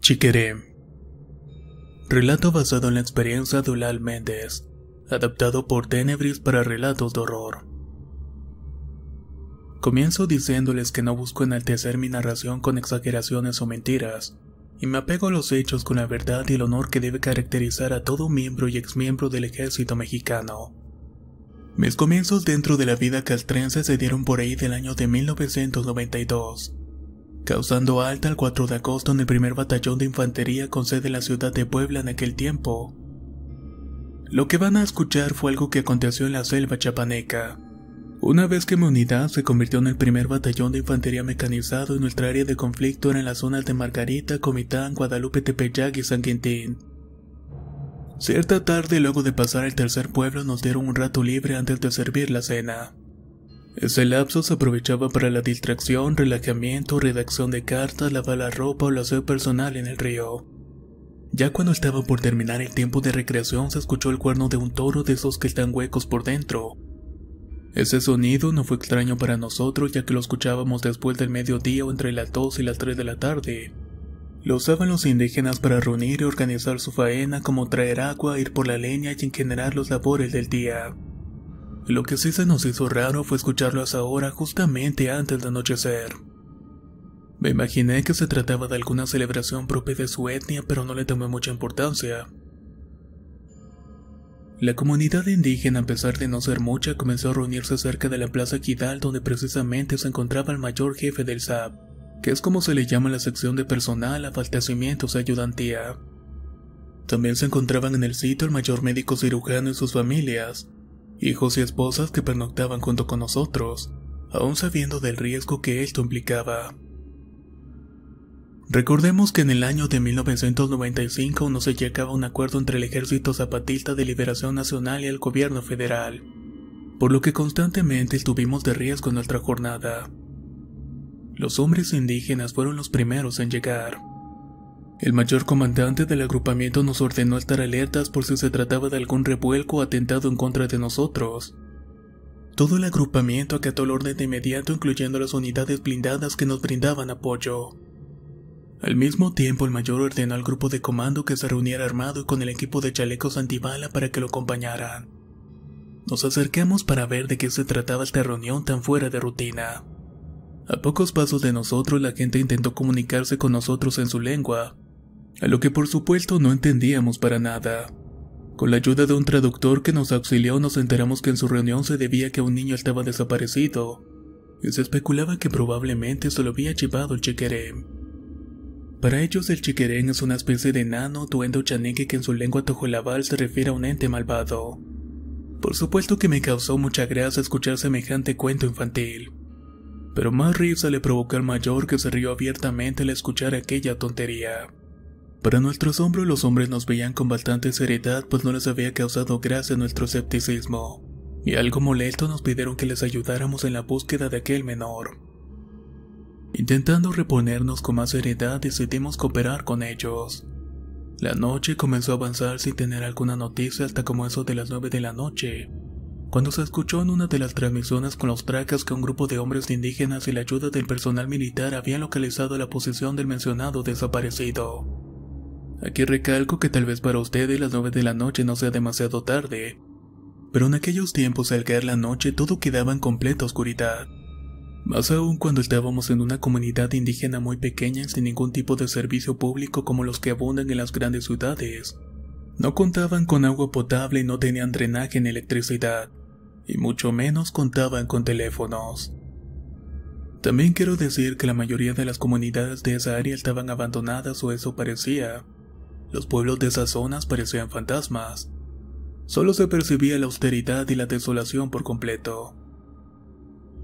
Chiqueré. Relato basado en la experiencia de Ulal Méndez, adaptado por Tenebris para relatos de horror. Comienzo diciéndoles que no busco enaltecer mi narración con exageraciones o mentiras, y me apego a los hechos con la verdad y el honor que debe caracterizar a todo miembro y exmiembro del ejército mexicano. Mis comienzos dentro de la vida castrense se dieron por ahí del año de 1992, causando alta el 4 de agosto en el primer batallón de infantería con sede en la ciudad de Puebla en aquel tiempo. Lo que van a escuchar fue algo que aconteció en la selva chapaneca. Una vez que mi unidad se convirtió en el primer batallón de infantería mecanizado en nuestra área de conflicto eran en las zonas de Margarita, Comitán, Guadalupe Tepeyac y San Quintín. Cierta tarde, luego de pasar el tercer pueblo, nos dieron un rato libre antes de servir la cena. Ese lapso se aprovechaba para la distracción, relajamiento, redacción de cartas, lavar la ropa o la aseo personal en el río. Ya cuando estaba por terminar el tiempo de recreación, se escuchó el cuerno de un toro de esos que están huecos por dentro. Ese sonido no fue extraño para nosotros ya que lo escuchábamos después del mediodía o entre las 2 y las 3 de la tarde. Lo usaban los indígenas para reunir y organizar su faena como traer agua, ir por la leña y en los labores del día. Lo que sí se nos hizo raro fue escucharlo esa ahora justamente antes de anochecer. Me imaginé que se trataba de alguna celebración propia de su etnia, pero no le tomé mucha importancia. La comunidad indígena, a pesar de no ser mucha, comenzó a reunirse cerca de la Plaza Quidal donde precisamente se encontraba el mayor jefe del SAP que es como se le llama la sección de personal, abastecimientos y ayudantía. También se encontraban en el sitio el mayor médico cirujano y sus familias, hijos y esposas que pernoctaban junto con nosotros, aún sabiendo del riesgo que esto implicaba. Recordemos que en el año de 1995 no se llegaba a un acuerdo entre el Ejército Zapatista de Liberación Nacional y el gobierno federal, por lo que constantemente estuvimos de riesgo en nuestra jornada. Los hombres indígenas fueron los primeros en llegar. El mayor comandante del agrupamiento nos ordenó estar alertas por si se trataba de algún revuelco o atentado en contra de nosotros. Todo el agrupamiento acató el orden de inmediato incluyendo las unidades blindadas que nos brindaban apoyo. Al mismo tiempo el mayor ordenó al grupo de comando que se reuniera armado y con el equipo de chalecos antibala para que lo acompañaran. Nos acercamos para ver de qué se trataba esta reunión tan fuera de rutina. A pocos pasos de nosotros la gente intentó comunicarse con nosotros en su lengua, a lo que por supuesto no entendíamos para nada. Con la ayuda de un traductor que nos auxilió nos enteramos que en su reunión se debía que un niño estaba desaparecido, y se especulaba que probablemente se lo había llevado el chiquerén. Para ellos el chiquerén es una especie de nano tuendo chaneque que en su lengua tojolabal se refiere a un ente malvado. Por supuesto que me causó mucha gracia escuchar semejante cuento infantil pero más risa le provocó al mayor que se rió abiertamente al escuchar aquella tontería. Para nuestro asombro, los hombres nos veían con bastante seriedad, pues no les había causado gracia nuestro escepticismo, y algo molesto nos pidieron que les ayudáramos en la búsqueda de aquel menor. Intentando reponernos con más seriedad, decidimos cooperar con ellos. La noche comenzó a avanzar sin tener alguna noticia hasta como eso de las nueve de la noche, cuando se escuchó en una de las transmisiones con los tracas que un grupo de hombres indígenas y la ayuda del personal militar habían localizado la posición del mencionado desaparecido. Aquí recalco que tal vez para ustedes las nueve de la noche no sea demasiado tarde, pero en aquellos tiempos al caer la noche todo quedaba en completa oscuridad. Más aún cuando estábamos en una comunidad indígena muy pequeña sin ningún tipo de servicio público como los que abundan en las grandes ciudades. No contaban con agua potable y no tenían drenaje ni electricidad y mucho menos contaban con teléfonos. También quiero decir que la mayoría de las comunidades de esa área estaban abandonadas o eso parecía. Los pueblos de esas zonas parecían fantasmas. Solo se percibía la austeridad y la desolación por completo.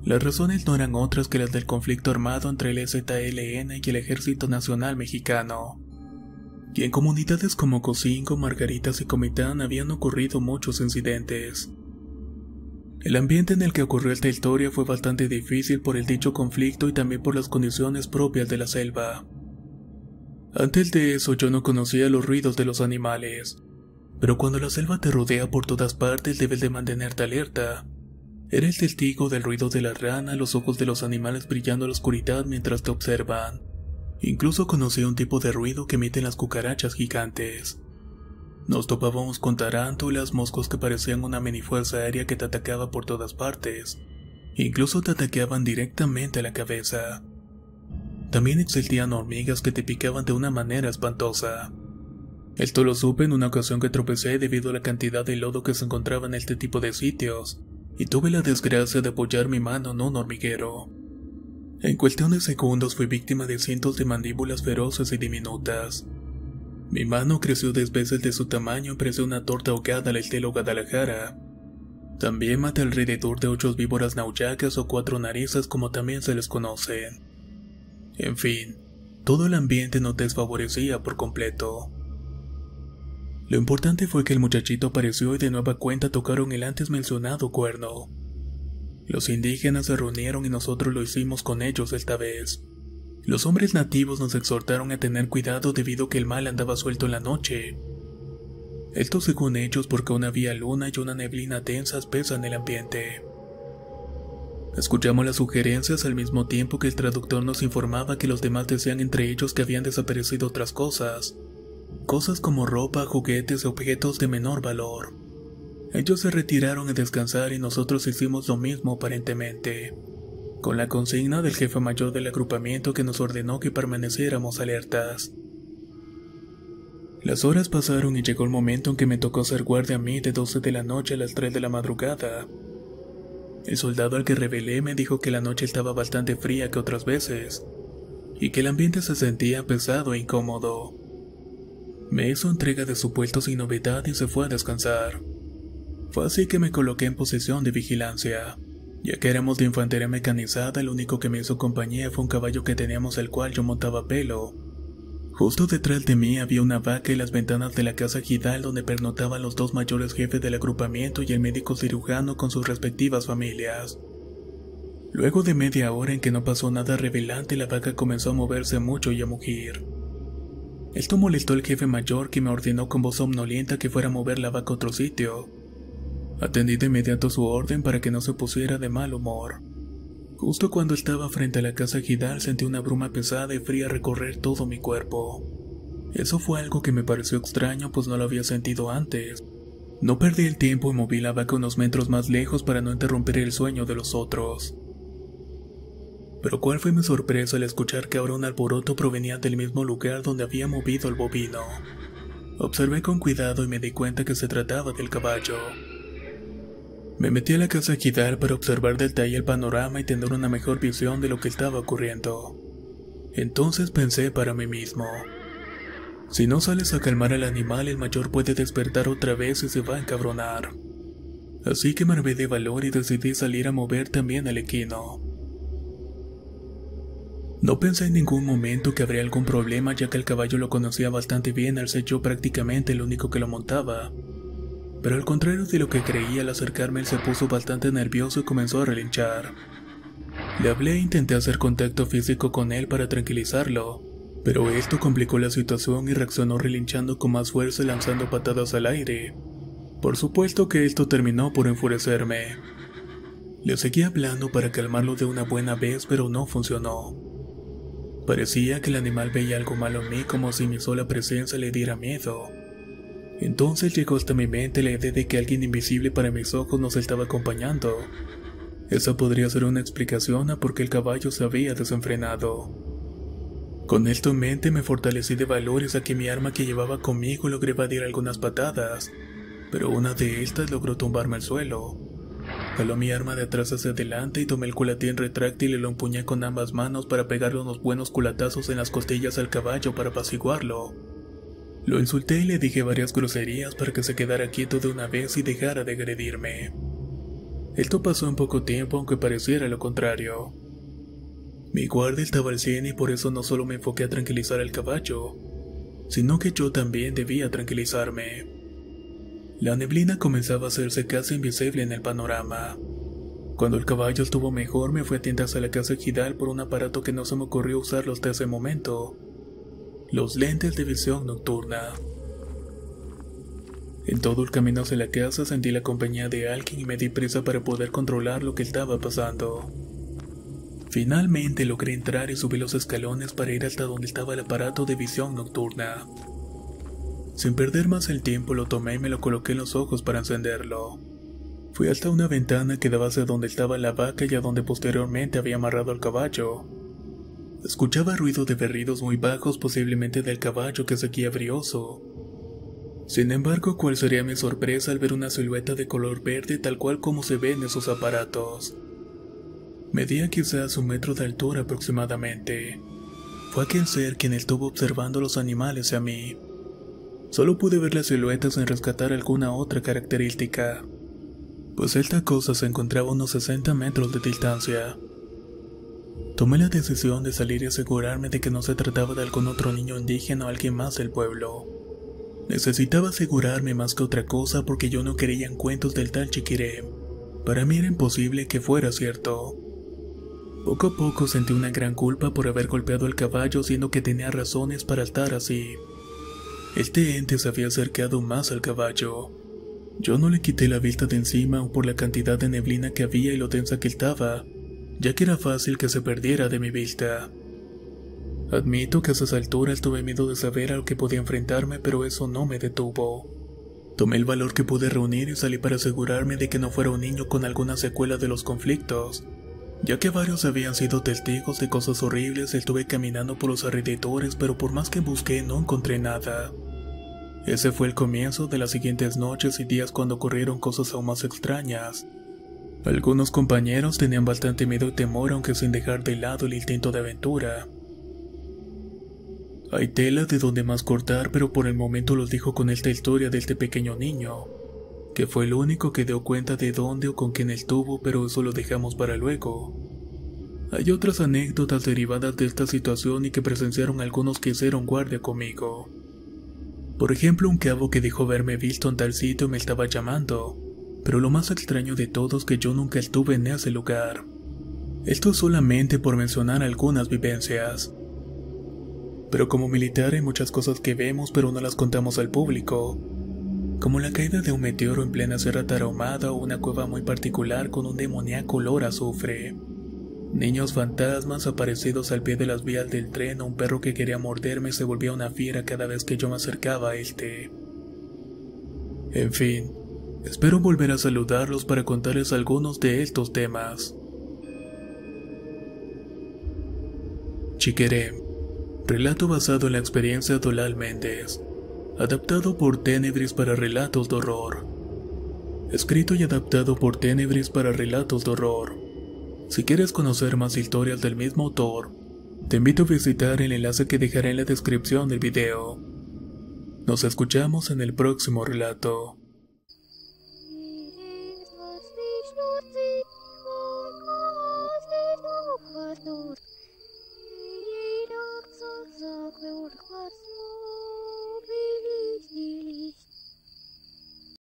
Las razones no eran otras que las del conflicto armado entre el ZLN y el Ejército Nacional Mexicano. Y en comunidades como Cocingo, Margaritas y Comitán habían ocurrido muchos incidentes. El ambiente en el que ocurrió esta historia fue bastante difícil por el dicho conflicto y también por las condiciones propias de la selva. Antes de eso yo no conocía los ruidos de los animales, pero cuando la selva te rodea por todas partes debes de mantenerte alerta. Eres testigo del ruido de la rana, los ojos de los animales brillando a la oscuridad mientras te observan. Incluso conocí un tipo de ruido que emiten las cucarachas gigantes. Nos topábamos con tarántulas, moscos que parecían una mini fuerza aérea que te atacaba por todas partes. Incluso te ataqueaban directamente a la cabeza. También existían hormigas que te picaban de una manera espantosa. Esto lo supe en una ocasión que tropecé debido a la cantidad de lodo que se encontraba en este tipo de sitios, y tuve la desgracia de apoyar mi mano en un hormiguero. En cuestión de segundos fui víctima de cientos de mandíbulas feroces y diminutas, mi mano creció 10 veces de su tamaño y una torta ahogada al estilo Guadalajara. También maté alrededor de ocho víboras nauyacas o cuatro narizas como también se les conoce. En fin, todo el ambiente nos desfavorecía por completo. Lo importante fue que el muchachito apareció y de nueva cuenta tocaron el antes mencionado cuerno. Los indígenas se reunieron y nosotros lo hicimos con ellos esta vez. Los hombres nativos nos exhortaron a tener cuidado debido a que el mal andaba suelto en la noche. Esto según ellos porque una vía luna y una neblina densa pesan el ambiente. Escuchamos las sugerencias al mismo tiempo que el traductor nos informaba que los demás decían entre ellos que habían desaparecido otras cosas, cosas como ropa, juguetes y objetos de menor valor. Ellos se retiraron a descansar y nosotros hicimos lo mismo aparentemente con la consigna del jefe mayor del agrupamiento que nos ordenó que permaneciéramos alertas. Las horas pasaron y llegó el momento en que me tocó ser guardia a mí de 12 de la noche a las 3 de la madrugada. El soldado al que revelé me dijo que la noche estaba bastante fría que otras veces, y que el ambiente se sentía pesado e incómodo. Me hizo entrega de su puesto sin novedad y se fue a descansar. Fue así que me coloqué en posición de vigilancia. Ya que éramos de infantería mecanizada, el único que me hizo compañía fue un caballo que teníamos al cual yo montaba pelo. Justo detrás de mí había una vaca y las ventanas de la casa Gidal donde pernotaban los dos mayores jefes del agrupamiento y el médico cirujano con sus respectivas familias. Luego de media hora en que no pasó nada revelante, la vaca comenzó a moverse mucho y a mugir. Esto molestó al jefe mayor que me ordenó con voz somnolienta que fuera a mover la vaca a otro sitio. Atendí de inmediato su orden para que no se pusiera de mal humor. Justo cuando estaba frente a la casa Gidal sentí una bruma pesada y fría recorrer todo mi cuerpo. Eso fue algo que me pareció extraño pues no lo había sentido antes. No perdí el tiempo y moví la vaca unos metros más lejos para no interrumpir el sueño de los otros. Pero cuál fue mi sorpresa al escuchar que ahora un alboroto provenía del mismo lugar donde había movido el bovino. Observé con cuidado y me di cuenta que se trataba del caballo. Me metí a la casa a Gidar para observar detalle el panorama y tener una mejor visión de lo que estaba ocurriendo. Entonces pensé para mí mismo. Si no sales a calmar al animal, el mayor puede despertar otra vez y se va a encabronar. Así que me armé de valor y decidí salir a mover también al equino. No pensé en ningún momento que habría algún problema ya que el caballo lo conocía bastante bien al ser yo prácticamente el único que lo montaba pero al contrario de lo que creía al acercarme él se puso bastante nervioso y comenzó a relinchar. Le hablé e intenté hacer contacto físico con él para tranquilizarlo, pero esto complicó la situación y reaccionó relinchando con más fuerza y lanzando patadas al aire. Por supuesto que esto terminó por enfurecerme. Le seguí hablando para calmarlo de una buena vez, pero no funcionó. Parecía que el animal veía algo malo en mí como si mi sola presencia le diera miedo. Entonces llegó hasta mi mente la idea de que alguien invisible para mis ojos nos estaba acompañando. Esa podría ser una explicación a por qué el caballo se había desenfrenado. Con esto en mente me fortalecí de valores a que mi arma que llevaba conmigo y logré evadir algunas patadas, pero una de estas logró tumbarme al suelo. Jaló mi arma de atrás hacia adelante y tomé el culatín retráctil y lo empuñé con ambas manos para pegarle unos buenos culatazos en las costillas al caballo para apaciguarlo. Lo insulté y le dije varias groserías para que se quedara quieto de una vez y dejara de agredirme. Esto pasó en poco tiempo aunque pareciera lo contrario. Mi guardia estaba al 100 y por eso no solo me enfoqué a tranquilizar al caballo, sino que yo también debía tranquilizarme. La neblina comenzaba a hacerse casi invisible en el panorama. Cuando el caballo estuvo mejor me fui a tiendas a la casa Gidal por un aparato que no se me ocurrió usarlo hasta ese momento, los lentes de visión nocturna. En todo el camino hacia la casa sentí la compañía de alguien y me di prisa para poder controlar lo que estaba pasando. Finalmente logré entrar y subí los escalones para ir hasta donde estaba el aparato de visión nocturna. Sin perder más el tiempo lo tomé y me lo coloqué en los ojos para encenderlo. Fui hasta una ventana que daba hacia donde estaba la vaca y a donde posteriormente había amarrado el caballo. Escuchaba ruido de berridos muy bajos, posiblemente del caballo que seguía brioso. Sin embargo, ¿cuál sería mi sorpresa al ver una silueta de color verde tal cual como se ve en esos aparatos? Medía quizás un metro de altura aproximadamente. Fue aquel ser quien estuvo observando los animales y a mí. Solo pude ver la silueta sin rescatar alguna otra característica, pues esta cosa se encontraba a unos 60 metros de distancia. Tomé la decisión de salir y asegurarme de que no se trataba de algún otro niño indígena o alguien más del pueblo. Necesitaba asegurarme más que otra cosa porque yo no creía en cuentos del tal Chiquiré. Para mí era imposible que fuera cierto. Poco a poco sentí una gran culpa por haber golpeado al caballo siendo que tenía razones para estar así. Este ente se había acercado más al caballo. Yo no le quité la vista de encima por la cantidad de neblina que había y lo densa que estaba, ya que era fácil que se perdiera de mi vista. Admito que a esas alturas tuve miedo de saber a lo que podía enfrentarme, pero eso no me detuvo. Tomé el valor que pude reunir y salí para asegurarme de que no fuera un niño con alguna secuela de los conflictos, ya que varios habían sido testigos de cosas horribles, estuve caminando por los arrededores pero por más que busqué no encontré nada. Ese fue el comienzo de las siguientes noches y días cuando ocurrieron cosas aún más extrañas, algunos compañeros tenían bastante miedo y temor aunque sin dejar de lado el intento de aventura. Hay tela de donde más cortar, pero por el momento los dijo con esta historia de este pequeño niño, que fue el único que dio cuenta de dónde o con quién estuvo, pero eso lo dejamos para luego. Hay otras anécdotas derivadas de esta situación y que presenciaron algunos que hicieron guardia conmigo. Por ejemplo, un cabo que dijo haberme visto en tal sitio me estaba llamando, pero lo más extraño de todo es que yo nunca estuve en ese lugar. Esto solamente por mencionar algunas vivencias. Pero como militar hay muchas cosas que vemos pero no las contamos al público, como la caída de un meteoro en plena Sierra Tarahumada o una cueva muy particular con un demoníaco olor a azufre. Niños fantasmas aparecidos al pie de las vías del tren o un perro que quería morderme se volvía una fiera cada vez que yo me acercaba a este. En fin, Espero volver a saludarlos para contarles algunos de estos temas. Chiqueré. Relato basado en la experiencia de Olal Méndez. Adaptado por Tenebris para relatos de horror. Escrito y adaptado por Tenebris para relatos de horror. Si quieres conocer más historias del mismo autor, te invito a visitar el enlace que dejaré en la descripción del video. Nos escuchamos en el próximo relato.